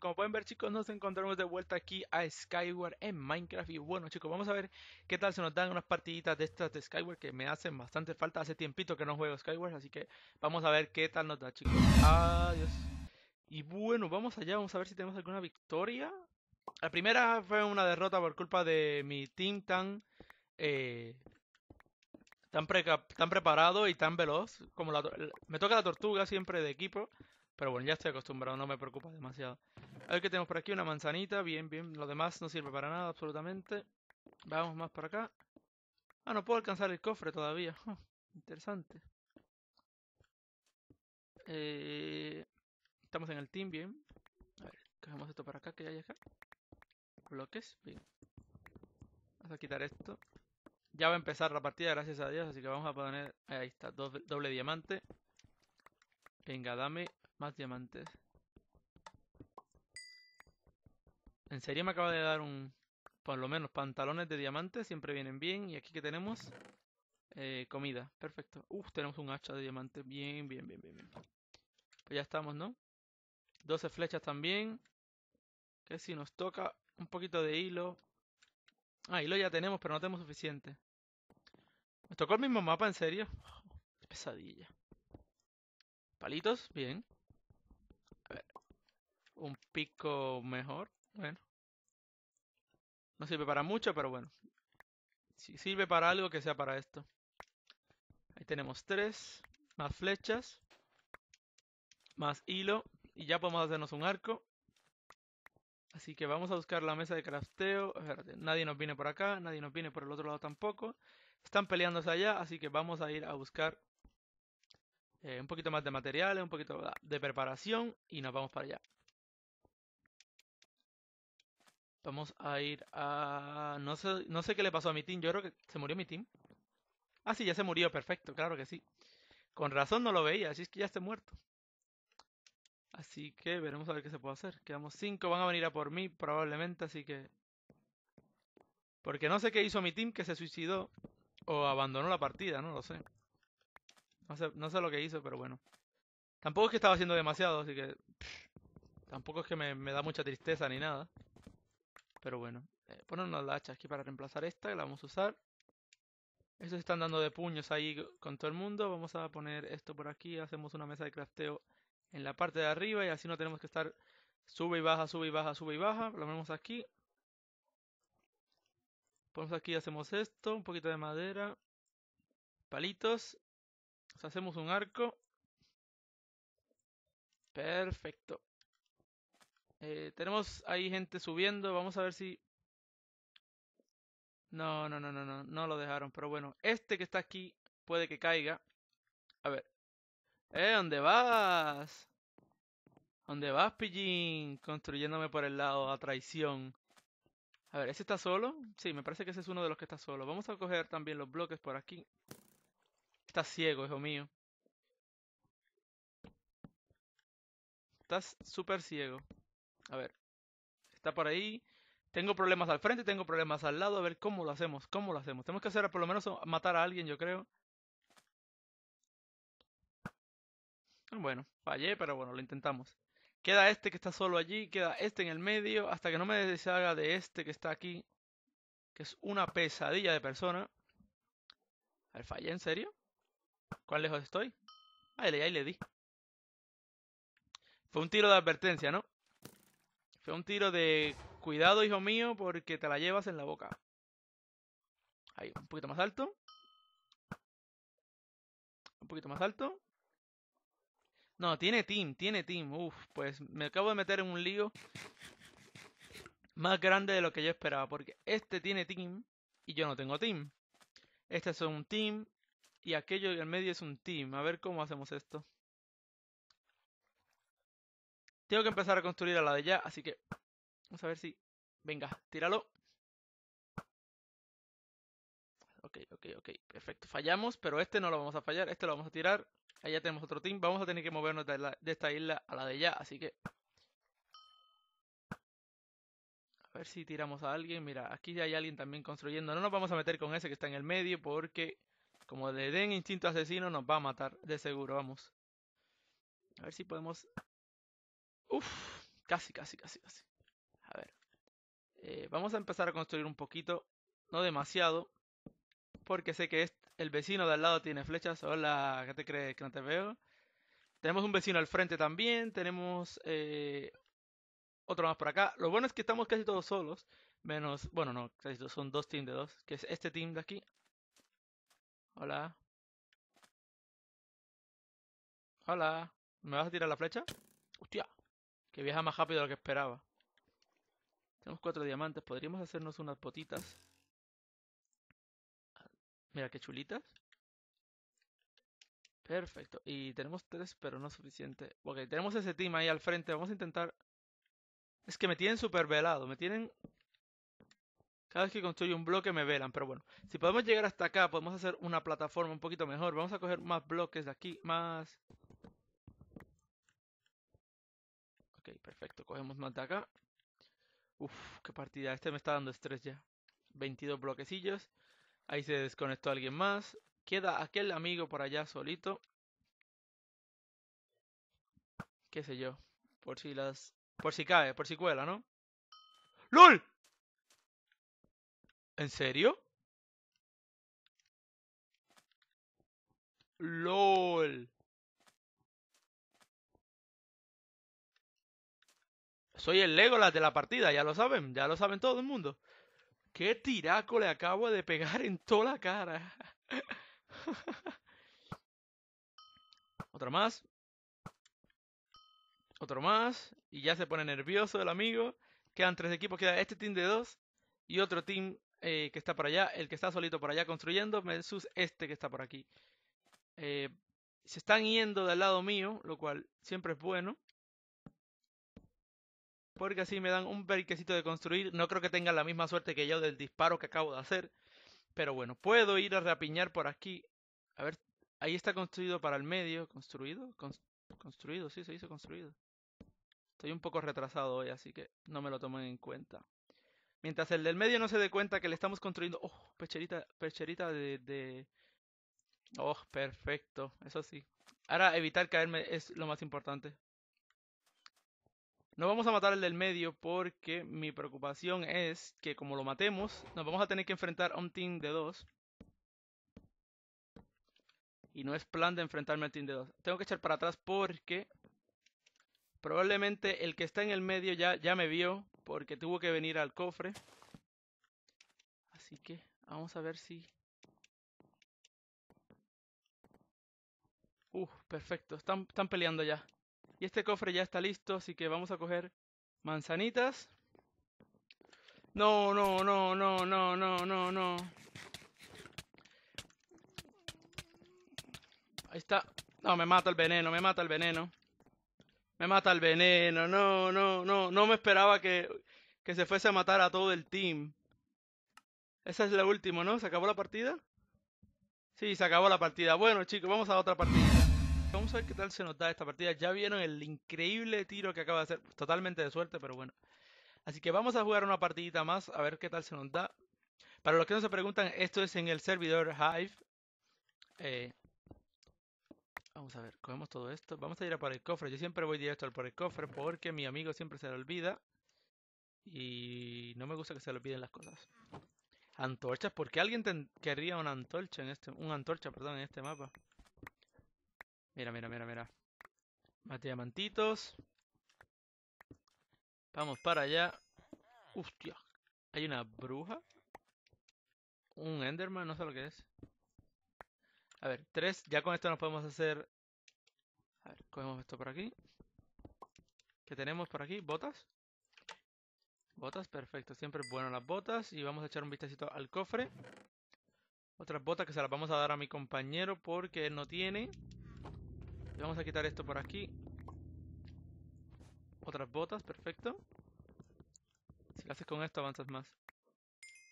Como pueden ver, chicos, nos encontramos de vuelta aquí a Skyward en Minecraft. Y bueno, chicos, vamos a ver qué tal se nos dan unas partiditas de estas de Skyward que me hacen bastante falta. Hace tiempito que no juego Skyward, así que vamos a ver qué tal nos da, chicos. Adiós. Y bueno, vamos allá, vamos a ver si tenemos alguna victoria. La primera fue una derrota por culpa de mi team tan... Eh, tan, tan preparado y tan veloz como Me toca la tortuga siempre de equipo pero bueno, ya estoy acostumbrado, no me preocupa demasiado. A ver qué tenemos por aquí, una manzanita, bien, bien. Lo demás no sirve para nada, absolutamente. Vamos más para acá. Ah, no puedo alcanzar el cofre todavía. Ah, interesante. Eh, estamos en el team, bien. A ver, cogemos esto para acá, que ya hay acá. Bloques, bien. Vamos a quitar esto. Ya va a empezar la partida, gracias a Dios, así que vamos a poner... Ahí está, doble diamante. Venga, dame diamantes. ¿En serio me acaba de dar un... Por lo menos pantalones de diamantes siempre vienen bien. Y aquí que tenemos... Eh, comida. Perfecto. Uf, tenemos un hacha de diamante. Bien, bien, bien, bien, Pues ya estamos, ¿no? 12 flechas también. Que si nos toca un poquito de hilo. Ah, hilo ya tenemos, pero no tenemos suficiente. Nos tocó el mismo mapa, en serio. Qué pesadilla. Palitos, bien un pico mejor. Bueno. No sirve para mucho, pero bueno. Si sirve para algo que sea para esto. Ahí tenemos tres. Más flechas. Más hilo. Y ya podemos hacernos un arco. Así que vamos a buscar la mesa de crafteo. Nadie nos viene por acá. Nadie nos viene por el otro lado tampoco. Están peleándose allá. Así que vamos a ir a buscar eh, un poquito más de materiales. Un poquito de preparación. Y nos vamos para allá. Vamos a ir a... No sé, no sé qué le pasó a mi team. Yo creo que se murió mi team. Ah, sí, ya se murió. Perfecto, claro que sí. Con razón no lo veía, así es que ya está muerto. Así que veremos a ver qué se puede hacer. Quedamos cinco, van a venir a por mí probablemente, así que... Porque no sé qué hizo mi team que se suicidó o abandonó la partida, no lo sé. No sé, no sé lo que hizo, pero bueno. Tampoco es que estaba haciendo demasiado, así que... tampoco es que me da mucha tristeza ni nada pero bueno. Eh, ponernos la hacha aquí para reemplazar esta, que la vamos a usar. Estos están dando de puños ahí con todo el mundo. Vamos a poner esto por aquí. Hacemos una mesa de crafteo en la parte de arriba y así no tenemos que estar sube y baja, sube y baja, sube y baja. Lo ponemos aquí. Ponemos aquí hacemos esto. Un poquito de madera. Palitos. hacemos un arco. Perfecto. Eh, tenemos ahí gente subiendo. Vamos a ver si. No, no, no, no, no. No lo dejaron. Pero bueno, este que está aquí puede que caiga. A ver. ¡Eh, ¿dónde vas? ¿Dónde vas, Pillín? Construyéndome por el lado a traición. A ver, ¿ese está solo? Sí, me parece que ese es uno de los que está solo. Vamos a coger también los bloques por aquí. Está ciego, hijo mío. Estás súper ciego. A ver, está por ahí. Tengo problemas al frente, tengo problemas al lado. A ver cómo lo hacemos, cómo lo hacemos. Tenemos que hacer por lo menos matar a alguien, yo creo. Bueno, fallé, pero bueno, lo intentamos. Queda este que está solo allí, queda este en el medio, hasta que no me deshaga de este que está aquí, que es una pesadilla de persona. A ver, fallé, ¿en serio? ¿Cuán lejos estoy? Ahí, ahí le di. Fue un tiro de advertencia, ¿no? Fue un tiro de cuidado, hijo mío, porque te la llevas en la boca. Ahí, un poquito más alto. Un poquito más alto. No, tiene team, tiene team. Uf, pues me acabo de meter en un lío más grande de lo que yo esperaba. Porque este tiene team y yo no tengo team. Este es un team y aquello en medio es un team. A ver cómo hacemos esto. Tengo que empezar a construir a la de allá, así que vamos a ver si... Venga, tíralo. Ok, ok, ok. Perfecto. Fallamos, pero este no lo vamos a fallar. Este lo vamos a tirar. Ahí ya tenemos otro team. Vamos a tener que movernos de, esta isla a la de allá, así que... A ver si tiramos a alguien. Mira, aquí ya hay alguien también construyendo. No nos vamos a meter con ese que está en el medio porque... Como le den instinto asesino, nos va a matar, de seguro, vamos. A ver si podemos Uf, casi, casi, casi, casi. A ver. Eh, vamos a empezar a construir un poquito. No demasiado. Porque sé que el vecino de al lado tiene flechas. Hola, ¿qué te crees que no te veo? Tenemos un vecino al frente también. Tenemos eh, otro más por acá. Lo bueno es que estamos casi todos solos. Menos, bueno, no, casi son dos teams de dos. Que es este team de aquí. Hola. Hola. ¿Me vas a tirar la flecha? Hostia que viaja más rápido de lo que esperaba. Tenemos cuatro diamantes, podríamos hacernos unas potitas. Mira qué chulitas. Perfecto. Y tenemos tres, pero no suficiente. Ok, tenemos ese team ahí al frente. Vamos a intentar... Es que me tienen súper velado. Me tienen... Cada vez que construyo un bloque me velan. Pero bueno, si podemos llegar hasta acá, podemos hacer una plataforma un poquito mejor. Vamos a coger más bloques de aquí. Más... Ok, perfecto. Cogemos más de acá. Uf, qué partida. Este me está dando estrés ya. 22 bloquecillos. Ahí se desconectó alguien más. Queda aquel amigo por allá solito. Qué sé yo. Por si las... Por si cae, por si cuela, ¿no? ¡LOL! ¿En serio? ¡LOL! soy el Legolas de la partida, ya lo saben, ya lo saben todo el mundo. ¿Qué tiraco le acabo de pegar en toda la cara? Otra más. Otro más. Y ya se pone nervioso el amigo. Quedan tres equipos. Queda este team de dos. Y otro team eh, que está por allá. El que está solito por allá construyendo. Versus este que está por aquí. Eh, se están yendo del lado mío. Lo cual siempre es bueno. Porque así me dan un perquecito de construir. No creo que tengan la misma suerte que yo del disparo que acabo de hacer. Pero bueno, puedo ir a rapiñar por aquí. A ver, ahí está construido para el medio. ¿Construido? construido, sí, se hizo construido. Estoy un poco retrasado hoy, así que no me lo tomen en cuenta. Mientras el del medio no se dé cuenta que le estamos construyendo... ¡Oh! Pecherita, pecherita de... ¡Oh! Perfecto, eso sí. Ahora evitar caerme es lo más importante. No vamos a matar el del medio porque mi preocupación es que como lo matemos, nos vamos a tener que enfrentar a un team de dos. Y no es plan de enfrentarme al team de dos. Tengo que echar para atrás porque probablemente el que está en el medio ya, ya me vio porque tuvo que venir al cofre. Así que vamos a ver si... Uh, perfecto. Están, están peleando ya. Y este cofre ya está listo, así que vamos a coger manzanitas. No, no, no, no, no, no, no, no. Ahí está. No, me mata el veneno, me mata el veneno. Me mata el veneno, no, no, no. No me esperaba que, que se fuese a matar a todo el team. Esa es la última, ¿no? ¿Se acabó la partida? Sí, se acabó la partida. Bueno, chicos, vamos a otra partida. Vamos a ver qué tal se nos da esta partida. Ya vieron el increíble tiro que acaba de hacer. Totalmente de suerte, pero bueno. Así que vamos a jugar una partidita más, a ver qué tal se nos da. Para los que no se preguntan, esto es en el servidor Hive. Eh, vamos a ver, cogemos todo esto. Vamos a ir a por el cofre. Yo siempre voy directo al por el cofre porque mi amigo siempre se le olvida. Y no me gusta que se le olviden las cosas. Antorchas, ¿por qué alguien querría una antorcha en este, un antorcha, perdón, en este mapa? Mira, mira, mira, mira. Más diamantitos. Vamos para allá. Hostia. Hay una bruja. Un Enderman, no sé lo que es. A ver, tres. Ya con esto nos podemos hacer... A ver, cogemos esto por aquí. ¿Qué tenemos por aquí? ¿Botas? Botas, perfecto. Siempre es bueno las botas. Y vamos a echar un vistacito al cofre. Otras botas que se las vamos a dar a mi compañero porque él no tiene vamos a quitar esto por aquí. Otras botas, perfecto. Si lo haces con esto avanzas más.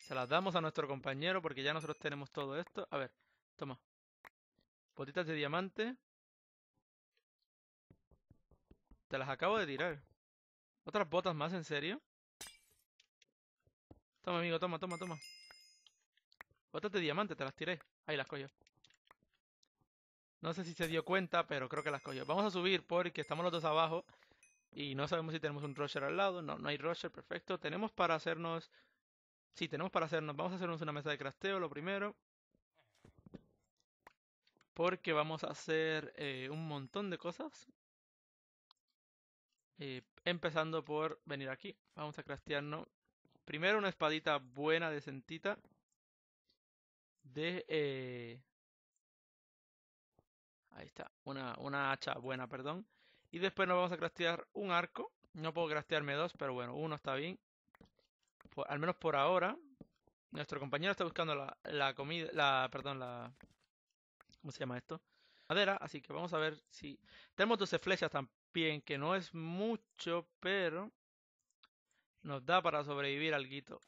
Se las damos a nuestro compañero porque ya nosotros tenemos todo esto. A ver, toma. Botitas de diamante. Te las acabo de tirar. ¿Otras botas más, en serio? Toma, amigo, toma, toma, toma. Botas de diamante, te las tiré. Ahí las cojo. No sé si se dio cuenta, pero creo que las cogió. Vamos a subir porque estamos los dos abajo. Y no sabemos si tenemos un rusher al lado. No, no hay rusher, perfecto. Tenemos para hacernos... Sí, tenemos para hacernos... Vamos a hacernos una mesa de crasteo lo primero. Porque vamos a hacer eh, un montón de cosas. Eh, empezando por venir aquí. Vamos a craftearnos. Primero una espadita buena, decentita. De... Eh, Ahí está, una, una hacha buena, perdón. Y después nos vamos a craftear un arco. No puedo craftearme dos, pero bueno, uno está bien. al menos por ahora. Nuestro compañero está buscando la, la comida, la, perdón, la... ¿Cómo se llama esto? Madera, así que vamos a ver si... Tenemos 12 flechas también, que no es mucho, pero... Nos da para sobrevivir al guito.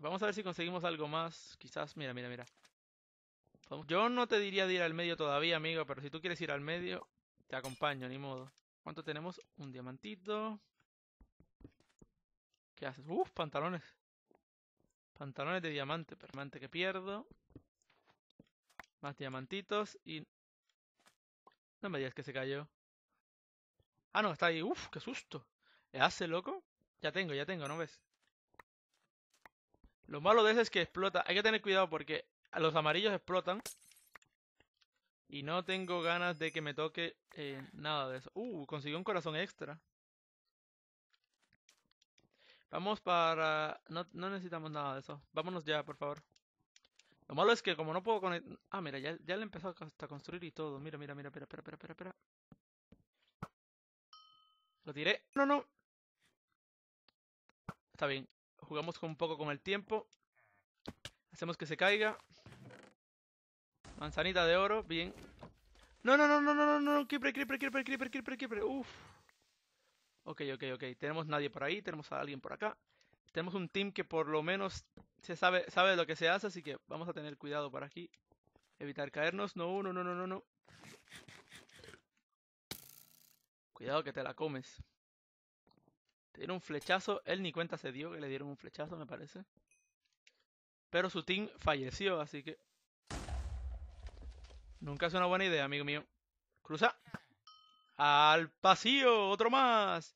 Vamos a ver si conseguimos algo más. Quizás, mira, mira, mira. Yo no te diría de ir al medio todavía, amigo, pero si tú quieres ir al medio, te acompaño, ni modo. ¿Cuánto tenemos? Un diamantito. ¿Qué haces? Uf, pantalones. Pantalones de diamante, permanente que pierdo. Más diamantitos y... No me digas que se cayó. Ah, no, está ahí. Uf, qué susto. ¿Le hace, loco? Ya tengo, ya tengo, ¿no ves? Lo malo de eso es que explota. Hay que tener cuidado porque los amarillos explotan. Y no tengo ganas de que me toque eh, nada de eso. Uh, consiguió un corazón extra. Vamos para... No, no, necesitamos nada de eso. Vámonos ya, por favor. Lo malo es que como no puedo conectar... Ah, mira, ya, ya le empezado hasta construir y todo. Mira, mira, mira, espera, espera, espera, espera. Lo tiré. No, no. Está bien. Jugamos un poco con el tiempo. Hacemos que se caiga. Manzanita de oro, bien. No, no, no, no, no, no, no, creeper, creeper, creeper, creeper, creeper, creeper. Uf. Ok, ok, ok. Tenemos nadie por ahí, tenemos a alguien por acá. Tenemos un team que por lo menos se sabe, sabe lo que se hace, así que vamos a tener cuidado por aquí. Evitar caernos. No, uno, no, no, no, no. Cuidado que te la comes. Te dieron un flechazo. Él ni cuenta se dio que le dieron un flechazo, me parece. Pero su team falleció, así que Nunca es una buena idea, amigo mío. Cruza. Al pasillo! otro más.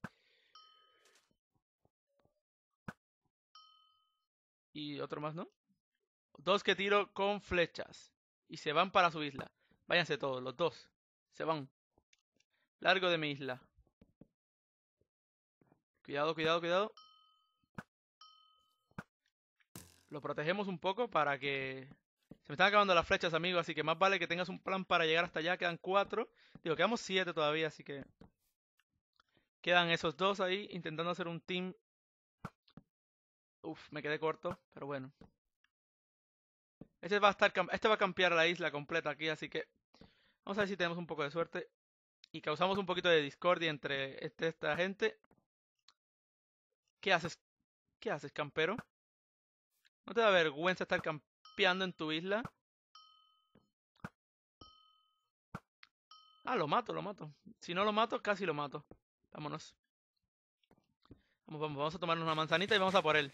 Y otro más, ¿no? Dos que tiro con flechas. Y se van para su isla. Váyanse todos, los dos. Se van. Largo de mi isla. Cuidado, cuidado, cuidado. Lo protegemos un poco para que se me están acabando las flechas, amigo, así que más vale que tengas un plan para llegar hasta allá. Quedan cuatro. Digo, quedamos siete todavía, así que... Quedan esos dos ahí intentando hacer un team. Uf, me quedé corto, pero bueno. Este va a estar este va a campear la isla completa aquí, así que vamos a ver si tenemos un poco de suerte y causamos un poquito de discordia entre este, esta gente. ¿Qué haces? ¿Qué haces, campero? ¿No te da vergüenza estar campeando? Piando en tu isla. Ah, lo mato, lo mato. Si no lo mato, casi lo mato. Vámonos. Vamos, vamos, vamos a tomarnos una manzanita y vamos a por él.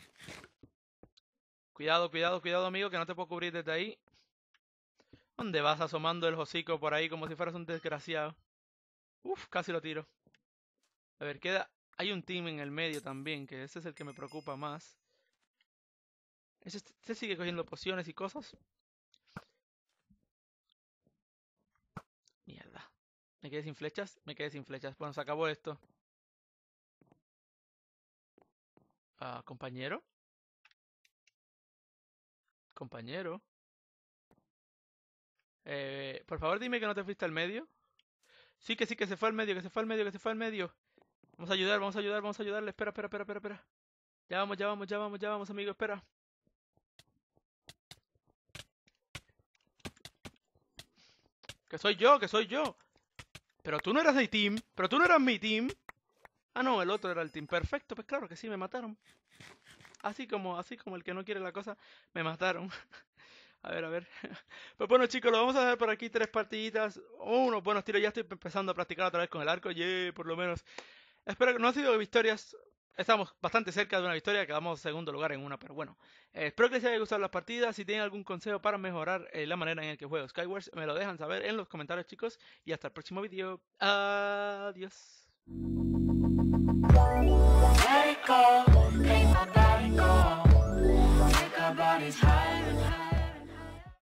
Cuidado, cuidado, cuidado, amigo, que no te puedo cubrir desde ahí. ¿Dónde vas asomando el hocico por ahí como si fueras un desgraciado? Uf, casi lo tiro. A ver, queda... Hay un team en el medio también, que ese es el que me preocupa más. Se sigue cogiendo pociones y cosas? Mierda. ¿Me quedé sin flechas? Me quedé sin flechas. Bueno, se acabó esto. Ah, compañero. Compañero. Eh, por favor, dime que no te fuiste al medio. Sí, que sí, que se fue al medio, que se fue al medio, que se fue al medio. Vamos a ayudar, vamos a ayudar, vamos a ayudarle. Espera, espera, espera, espera, espera. Ya vamos, ya vamos, ya vamos, ya vamos, amigo, espera. Que soy yo, que soy yo. Pero tú no eras mi team. Pero tú no eras mi team. Ah, no, el otro era el team. Perfecto, pues claro que sí, me mataron. Así como, así como el que no quiere la cosa, me mataron. a ver, a ver. Pues bueno, chicos, lo vamos a hacer por aquí. Tres partiditas. Uno, buenos tiros. Ya estoy empezando a practicar otra vez con el arco. Yeah, por lo menos. Espero que no ha sido victorias estamos bastante cerca de una victoria, quedamos segundo lugar en una, pero bueno. Eh, espero que les haya gustado la partida. Si tienen algún consejo para mejorar eh, la manera en la que juego Skywars, me lo dejan saber en los comentarios, chicos. Y hasta el próximo vídeo. Adiós.